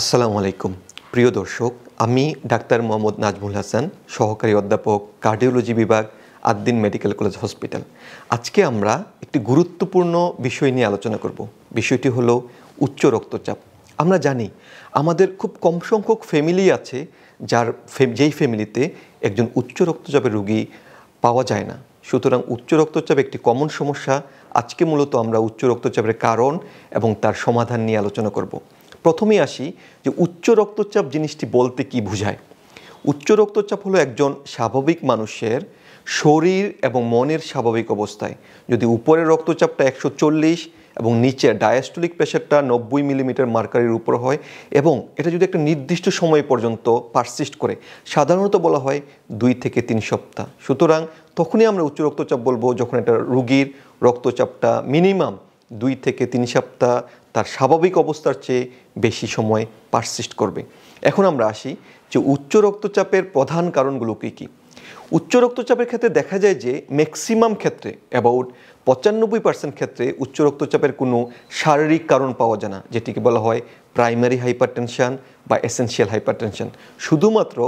আসসালামু আলাইকুম প্রিয় দর্শক আমি ডাক্তার মোহাম্মদ নাজমুল হাসান সহকারী অধ্যাপক কার্ডিওলজি বিভাগ আদ্দিন মেডিকেল কলেজ হসপিটাল আজকে আমরা একটি গুরুত্বপূর্ণ বিষয় নিয়ে আলোচনা করব বিষয়টি হলো উচ্চ রক্তচাপ আমরা জানি আমাদের খুব কম সংখ্যক ফ্যামিলি আছে যার যেই ফ্যামিলিতে একজন উচ্চ রক্তচাপের রুগী পাওয়া যায় না সুতরাং উচ্চ রক্তচাপ একটি কমন সমস্যা আজকে মূলত আমরা উচ্চ রক্তচাপের কারণ এবং তার সমাধান নিয়ে আলোচনা করব প্রথমে আসি যে উচ্চ রক্তচাপ জিনিসটি বলতে কি বোঝায় উচ্চ রক্তচাপ হলো একজন স্বাভাবিক মানুষের শরীর এবং মনের স্বাভাবিক অবস্থায় যদি উপরের রক্তচাপটা একশো চল্লিশ এবং নিচে ডায়াস্টোলিক প্রেশারটা নব্বই মিলিমিটার মার্কারির উপর হয় এবং এটা যদি একটা নির্দিষ্ট সময় পর্যন্ত পারসিস্ট করে সাধারণত বলা হয় দুই থেকে তিন সপ্তাহ সুতরাং তখনই আমরা উচ্চ রক্তচাপ বলবো যখন এটা রুগীর রক্তচাপটা মিনিমাম দুই থেকে তিন সপ্তাহ তার স্বাভাবিক অবস্থার চেয়ে বেশি সময় পারসিস্ট করবে এখন আমরা আসি যে উচ্চ রক্তচাপের প্রধান কারণগুলো কী কী উচ্চ রক্তচাপের ক্ষেত্রে দেখা যায় যে ম্যাক্সিমাম ক্ষেত্রে অ্যাবাউট পঁচানব্বই পার্সেন্ট ক্ষেত্রে উচ্চ রক্তচাপের কোনো শারীরিক কারণ পাওয়া যায় না যেটিকে বলা হয় প্রাইমারি হাইপারটেনশন বা এসেন্সিয়াল হাইপারটেনশন শুধুমাত্র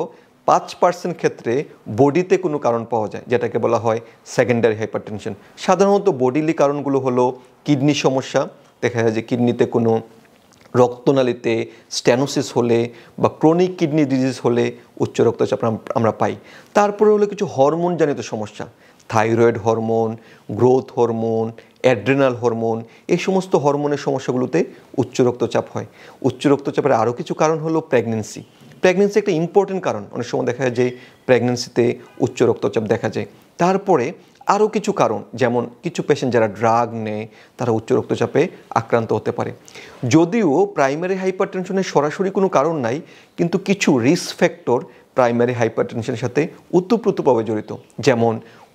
পাঁচ পার্সেন্ট ক্ষেত্রে বডিতে কোনো কারণ পাওয়া যায় যেটাকে বলা হয় সেকেন্ডারি হাইপারটেনশন সাধারণত বডিলি কারণগুলো হলো কিডনি সমস্যা দেখা যায় যে কিডনিতে কোনো রক্তনালীতে স্ট্যানোসিস হলে বা ক্রনিক কিডনি ডিজিজ হলে উচ্চ রক্তচাপ আমরা পাই তারপরে হলো কিছু হরমোনজনিত সমস্যা thyroid hormone growth hormone adrenal hormone এই সমস্ত হরমোনের সমস্যাগুলোতে উচ্চ রক্তচাপ হয় উচ্চ রক্তচাপের আরও কিছু কারণ হলো প্রেগনেন্সি প্রেগনেন্সি একটা ইম্পর্টেন্ট কারণ অনেক সময় দেখা যায় যে প্রেগনেন্সিতে উচ্চ রক্তচাপ দেখা যায় তারপরে আরও কিছু কারণ যেমন কিছু পেশেন্ট যারা ড্রাগ নেয় তারা উচ্চ রক্তচাপে আক্রান্ত হতে পারে যদিও প্রাইমারি হাইপার টেনশনের সরাসরি কোনো কারণ নাই কিন্তু কিছু রিস্ক ফ্যাক্টর প্রাইমারি হাইপার টেনশনের সাথে উত্তপ্রুতভাবে জড়িত যেমন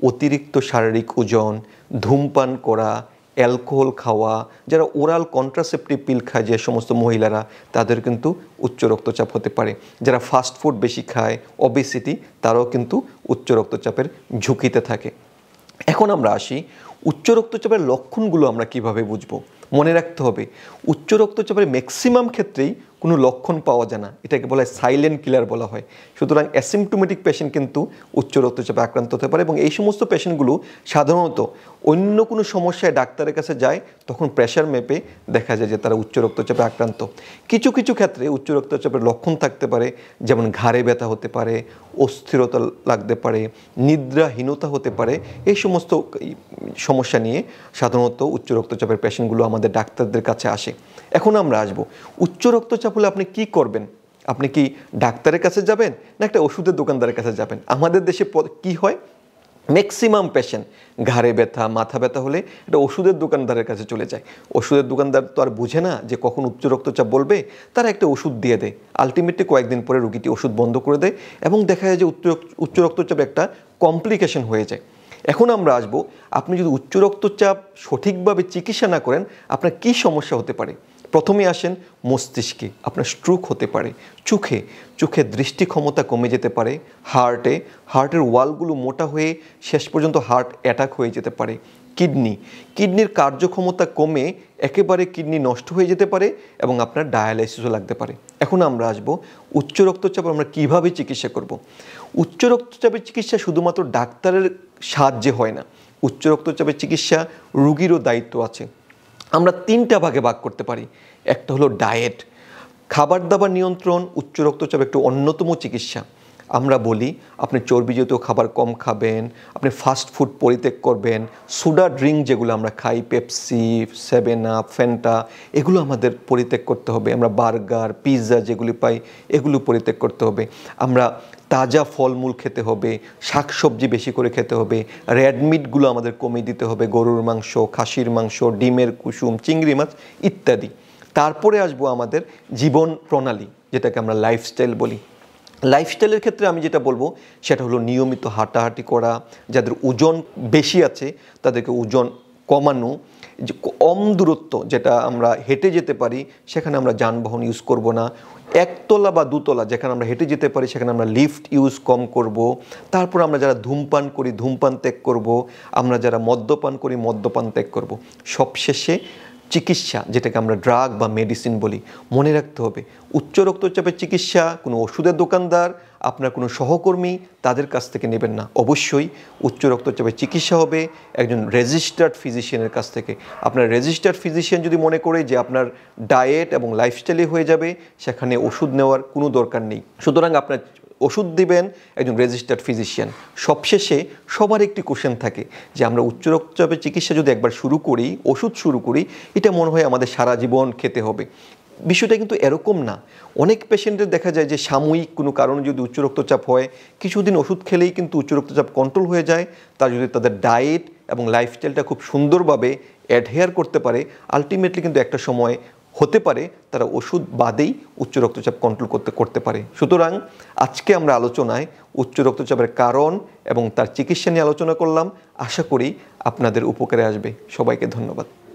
অতিরিক্ত শারীরিক ওজন ধূমপান করা অ্যালকোহল খাওয়া যারা ওরাল কন্ট্রাসেপ্টিভ পিল খায় যে সমস্ত মহিলারা তাদের কিন্তু উচ্চ রক্তচাপ হতে পারে যারা ফাস্ট ফুড বেশি খায় অবেসিটি তারাও কিন্তু উচ্চ রক্তচাপের ঝুঁকিতে থাকে এখন আমরা আসি উচ্চ রক্তচাপের লক্ষণগুলো আমরা কিভাবে বুঝব মনে রাখতে হবে উচ্চ রক্তচাপের ম্যাক্সিমাম ক্ষেত্রেই কোনো লক্ষণ পাওয়া যায় না এটাকে বলা হয় সাইলেন্ট কিলার বলা হয় সুতরাং অ্যাসিমটোমেটিক পেশেন্ট কিন্তু উচ্চ রক্তচাপে আক্রান্ত হতে পারে এবং এই সমস্ত পেশেন্টগুলো সাধারণত অন্য কোনো সমস্যায় ডাক্তারের কাছে যায় তখন প্রেশার মেপে দেখা যায় যে তারা উচ্চ রক্তচাপে আক্রান্ত কিছু কিছু ক্ষেত্রে উচ্চ রক্তচাপের লক্ষণ থাকতে পারে যেমন ঘাড়ে ব্যথা হতে পারে অস্থিরতা লাগতে পারে নিদ্রাহীনতা হতে পারে এই সমস্ত সমস্যা নিয়ে সাধারণত উচ্চ রক্তচাপের পেশেন্টগুলো আমাদের ডাক্তারদের কাছে আসে এখন আমরা আসব উচ্চ রক্তচাপ সমস্যা হলে আপনি কি করবেন আপনি কি ডাক্তারের কাছে যাবেন না একটা ওষুধের দোকানদারের কাছে যাবেন আমাদের দেশে কি হয় ম্যাক্সিমাম পেশেন্ট ঘাড়ে ব্যথা মাথা ব্যথা হলে এটা ওষুধের দোকানদারের কাছে চলে যায় ওষুধের দোকানদার তো আর বুঝে না যে কখন উচ্চ রক্তচাপ বলবে তারা একটা ওষুধ দিয়ে দেয় আলটিমেটলি কয়েকদিন পরে রুগীটি ওষুধ বন্ধ করে দেয় এবং দেখা যায় যে উচ্চ উচ্চ রক্তচাপ একটা কমপ্লিকেশন হয়ে যায় এখন আমরা আসবো আপনি যদি উচ্চ রক্তচাপ সঠিকভাবে চিকিৎসা না করেন আপনার কি সমস্যা হতে পারে প্রথমে আসেন মস্তিষ্কে আপনার স্ট্রোক হতে পারে চোখে চোখে দৃষ্টি ক্ষমতা কমে যেতে পারে হার্টে হার্টের ওয়ালগুলো মোটা হয়ে শেষ পর্যন্ত হার্ট অ্যাটাক হয়ে যেতে পারে কিডনি কিডনির কার্যক্ষমতা কমে একেবারে কিডনি নষ্ট হয়ে যেতে পারে এবং আপনার ডায়ালাইসিসও লাগতে পারে এখন আমরা আসব উচ্চ রক্তচাপ আমরা কিভাবে চিকিৎসা করব। উচ্চ রক্তচাপের চিকিৎসা শুধুমাত্র ডাক্তারের সাহায্যে হয় না উচ্চ রক্তচাপের চিকিৎসা রুগীরও দায়িত্ব আছে আমরা তিনটা ভাগে ভাগ করতে পারি একটা হলো ডায়েট খাবার দাবার নিয়ন্ত্রণ উচ্চ রক্তচাপ একটু অন্যতম চিকিৎসা আমরা বলি আপনি জাতীয় খাবার কম খাবেন আপনি ফাস্ট ফুড পরিত্যাগ করবেন সোডা ড্রিঙ্ক যেগুলো আমরা খাই পেপসি সেভেন আপ ফ্যান্টা এগুলো আমাদের পরিত্যাগ করতে হবে আমরা বার্গার পিৎজা যেগুলি পাই এগুলো পরিত্যাগ করতে হবে আমরা তাজা ফলমূল খেতে হবে শাকসবজি বেশি করে খেতে হবে রেডমিটগুলো আমাদের কমিয়ে দিতে হবে গরুর মাংস খাসির মাংস ডিমের কুসুম চিংড়ি মাছ ইত্যাদি তারপরে আসবো আমাদের জীবন প্রণালী যেটাকে আমরা লাইফস্টাইল বলি লাইফস্টাইলের ক্ষেত্রে আমি যেটা বলবো সেটা হলো নিয়মিত হাঁটাহাঁটি করা যাদের ওজন বেশি আছে তাদেরকে ওজন কমানো যে কম দূরত্ব যেটা আমরা হেঁটে যেতে পারি সেখানে আমরা যানবাহন ইউজ করব না একতলা বা দুতলা যেখানে আমরা হেঁটে যেতে পারি সেখানে আমরা লিফ্ট ইউজ কম করব তারপর আমরা যারা ধূমপান করি ধূমপান ত্যাগ করব আমরা যারা মদ্যপান করি মদ্যপান ত্যাগ করব সবশেষে চিকিৎসা যেটাকে আমরা ড্রাগ বা মেডিসিন বলি মনে রাখতে হবে উচ্চ রক্তচাপের চিকিৎসা কোনো ওষুধের দোকানদার আপনার কোনো সহকর্মী তাদের কাছ থেকে নেবেন না অবশ্যই উচ্চ রক্তচাপের চিকিৎসা হবে একজন রেজিস্টার্ড ফিজিশিয়ানের কাছ থেকে আপনার রেজিস্টার্ড ফিজিশিয়ান যদি মনে করে যে আপনার ডায়েট এবং লাইফস্টাইলে হয়ে যাবে সেখানে ওষুধ নেওয়ার কোনো দরকার নেই সুতরাং আপনার ওষুধ দিবেন একজন রেজিস্টার্ড ফিজিশিয়ান সবশেষে সবার একটি কোশ্চেন থাকে যে আমরা উচ্চ রক্তচাপের চিকিৎসা যদি একবার শুরু করি ওষুধ শুরু করি এটা মনে হয় আমাদের সারা জীবন খেতে হবে বিষয়টা কিন্তু এরকম না অনেক পেশেন্টের দেখা যায় যে সাময়িক কোনো কারণে যদি উচ্চ রক্তচাপ হয় কিছুদিন ওষুধ খেলেই কিন্তু উচ্চ রক্তচাপ কন্ট্রোল হয়ে যায় তার যদি তাদের ডায়েট এবং লাইফস্টাইলটা খুব সুন্দরভাবে অ্যাডহেয়ার করতে পারে আলটিমেটলি কিন্তু একটা সময় হতে পারে তারা ওষুধ বাদেই উচ্চ রক্তচাপ কন্ট্রোল করতে করতে পারে সুতরাং আজকে আমরা আলোচনায় উচ্চ রক্তচাপের কারণ এবং তার চিকিৎসা নিয়ে আলোচনা করলাম আশা করি আপনাদের উপকারে আসবে সবাইকে ধন্যবাদ